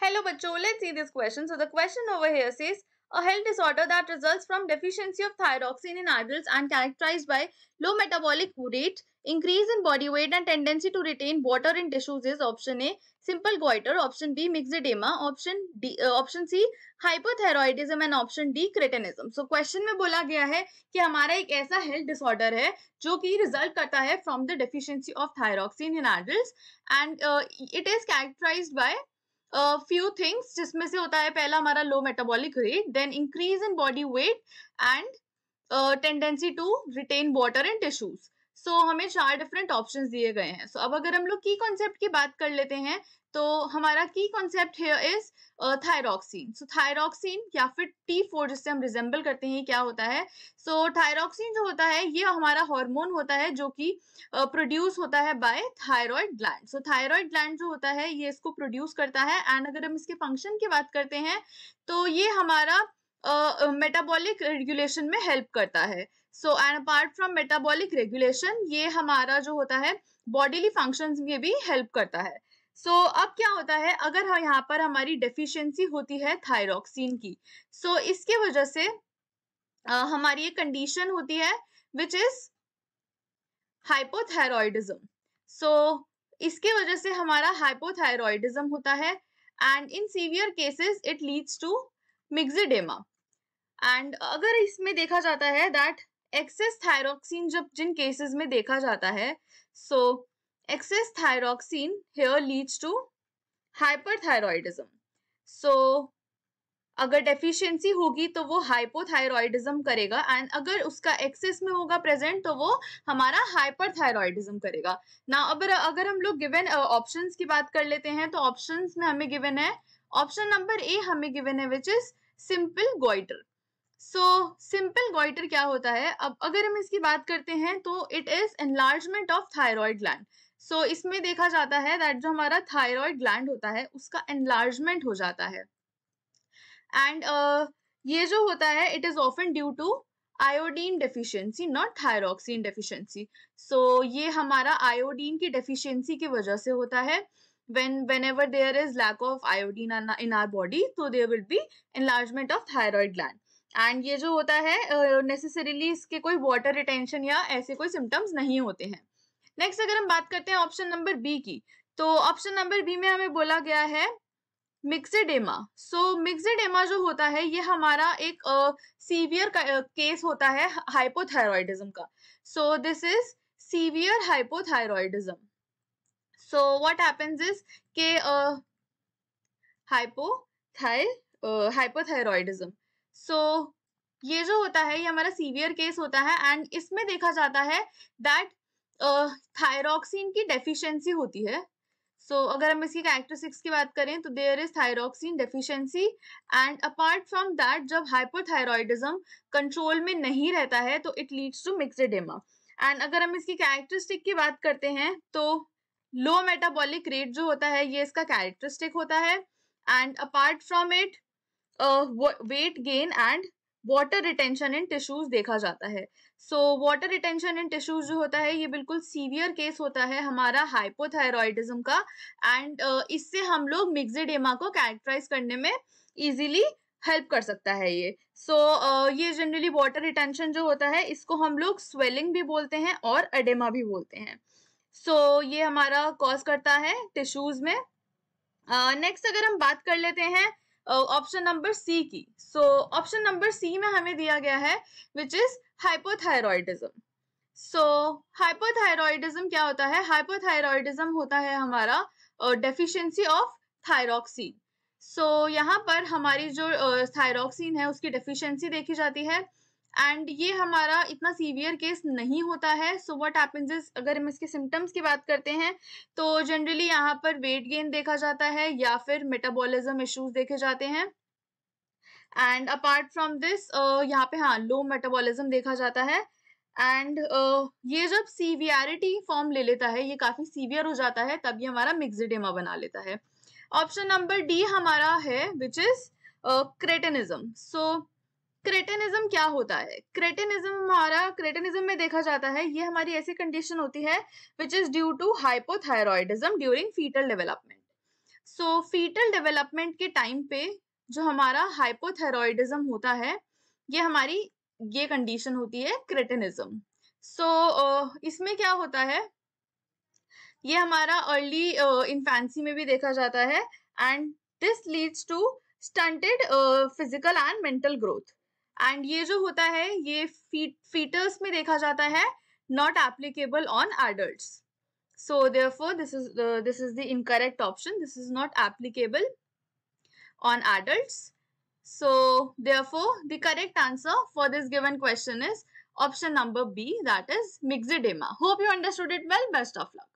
Hello bacho, let's see this question. So the question over here says, a health disorder that results from deficiency of thyroxine in adults and characterized by low metabolic rate, increase in body weight and tendency to retain water in tissues is option A, simple goiter, option B, edema. option D, uh, option C, hypothyroidism and option D, cretinism. So question में bola gaya hai ki हमारा ek ऐसा health disorder hai jo ki result karta hai from the deficiency of thyroxine in adults and uh, it is characterized by few things जिसमें से होता है पहला हमारा low metabolic rate then increase in body weight and tendency to retain water and tissues so so, हमें चार different option दिए गए हैं सो so, अब अगर हम लोग की कॉन्सेप्ट की बात कर लेते हैं तो हमारा की concept here is thyroxine so thyroxine या फिर टी फोर जिससे हम रिजेंबल करते हैं क्या होता है सो so, थायरोक्सिन जो होता है ये हमारा हार्मोन होता है जो कि प्रोड्यूस uh, होता है by thyroid gland so thyroid gland जो होता है ये इसको प्रोड्यूस करता है एंड अगर हम इसके फंक्शन की बात करते हैं तो ये हमारा मेटाबॉलिक रेगुलेशन में हेल्प करता है so and apart from metabolic regulation ये हमारा जो होता है बॉडीली फंक्शन में भी हेल्प करता है सो so, अब क्या होता है अगर हाँ यहाँ पर हमारी डेफिशिएंसी होती है थायरोक्सिन की सो so, इसके वजह से आ, हमारी ये कंडीशन होती है विच इज हाइपोथायरॉयडिज्म सो इसके वजह से हमारा हाइपोथायरॉयडिज्म होता है and in severe cases it leads to myxoedema and अगर इसमें देखा जाता है दैट एक्सेस थायरोक्सिन जब जिन केसेस में देखा जाता है so excess thyroxine here leads to hyperthyroidism so अगर डेफिशिएंसी होगी तो वो हाइपोथायरॉयडिज्म करेगा एंड अगर उसका एक्सेस में होगा प्रेजेंट तो वो हमारा हाइपरथायरॉयडिज्म करेगा ना अब अगर हम लोग गिवन ऑप्शंस की बात कर लेते हैं तो ऑप्शंस में हमें गिवन है ऑप्शन नंबर ए हमें गिवन है which is simple goitre so simple goitre क्या होता है अब अगर हम इसकी बात करते हैं तो it is enlargement of thyroid gland so इसमें देखा जाता है दैट जो हमारा थायराइड ग्लैंड होता है उसका एनलार्जमेंट हो जाता है एंड uh, ये जो होता है it is often due to iodine deficiency not thyroxine deficiency so ये हमारा आयोडीन की डेफिशिएंसी की वजह से होता है when whenever there is lack of iodine in our body so तो there will be enlargement of thyroid gland and ये जो होता है नेसेसरीली uh, इसके कोई वाटर रिटेंशन या ऐसे कोई सिम्टम्स नहीं होते हैं नेक्स्ट अगर हम बात करते हैं ऑप्शन नंबर बी की तो ऑप्शन नंबर बी में हमें बोला गया है मिक्सडेमा सो मिक्सडेमा जो होता है ये हमारा एक सीवियर uh, केस uh, होता है हाइपोथायरॉयडिज्म का so this is severe hypothyroidism so what happens is के हाइपोथाई हाइपोथायरॉयडिज्म uh, सो so, ये जो होता है ये हमारा सीवियर केस होता है एंड इसमें देखा जाता है दैट थायरोक्सिन uh, की डेफिशिएंसी होती है सो so, अगर हम इसकी कैरेक्टरिस्टिक्स की बात करें तो there is thyroxine deficiency and apart from that जब हाइपोथायरॉयडिज्म कंट्रोल में नहीं रहता है तो it leads to myxoedema and अगर हम इसकी कैरेक्टरिस्टिक की बात करते हैं तो लो मेटाबॉलिक रेट जो होता है ये इसका कैरेक्टरिस्टिक होता है and apart from it weight gain and water retention in tissues देखा जाता है so water retention in tissues जो होता है ये बिल्कुल सीवियर केस होता है हमारा हाइपोथायरॉयडिज्म का एंड uh, इससे हम लोग मिक्सडेमा को कैरेक्टराइज करने में इजीली हेल्प कर सकता है ये सो so, uh, ये जनरली वाटर रिटेंशन जो होता है इसको हम लोग स्वेलिंग भी बोलते हैं और अडेमा भी बोलते हैं सो so, ये हमारा कॉज करता है टिश्यूज में नेक्स्ट uh, अगर हम बात कर लेते हैं ऑप्शन नंबर सी की सो ऑप्शन नंबर सी में हमें दिया गया है which is hypothyroidism so hypothyroidism क्या होता है हाइपोथायरॉयडिज्म होता है हमारा डेफिशिएंसी ऑफ थायरोक्सीन सो यहाँ पर हमारी जो uh, है उसकी डेफिशिएंसी देखी जाती है एंड ये हमारा इतना सीवियर केस नहीं होता है सो वट हैपेंस अगर हम इसके सिम्टम्स की बात करते हैं तो जनरली यहाँ पर वेट गेन देखा जाता है या फिर मेटाबॉलिज्म इश्यूज देखे जाते हैं एंड अपार्ट फ्रॉम दिस यहाँ पे हाँ लो मेटाबॉलिज्म देखा जाता है एंड uh, ये जब सीवियरिटी फॉर्म ले लेता है ये काफ़ी सीवियर हो जाता है तब ये हमारा मिक्सडेमा बना लेता है ऑप्शन नंबर डी हमारा है विच इज़ क्रेटनिज्म सो क्रेटेनिज्म क्या होता है क्रेटेनिज्म हमारा क्रेटेनिज्म में देखा जाता है ये हमारी ऐसी कंडीशन होती है which is due to hypothyroidism during foetal development so foetal development के टाइम पे जो हमारा हाइपोथायरॉयडिज्म होता है ये हमारी ये कंडीशन होती है क्रेटेनिज्म सो so, इसमें क्या होता है ये हमारा अर्ली इन्फेंसी में भी देखा जाता है and this leads to stunted physical and mental growth and ये जो होता है ये फीटर्स में देखा जाता है not applicable on adult so therefore this is this is the incorrect option this is not applicable on adults. So therefore, the correct answer for this given question is option number B that is myxedema. Hope you understood it well. Best of luck.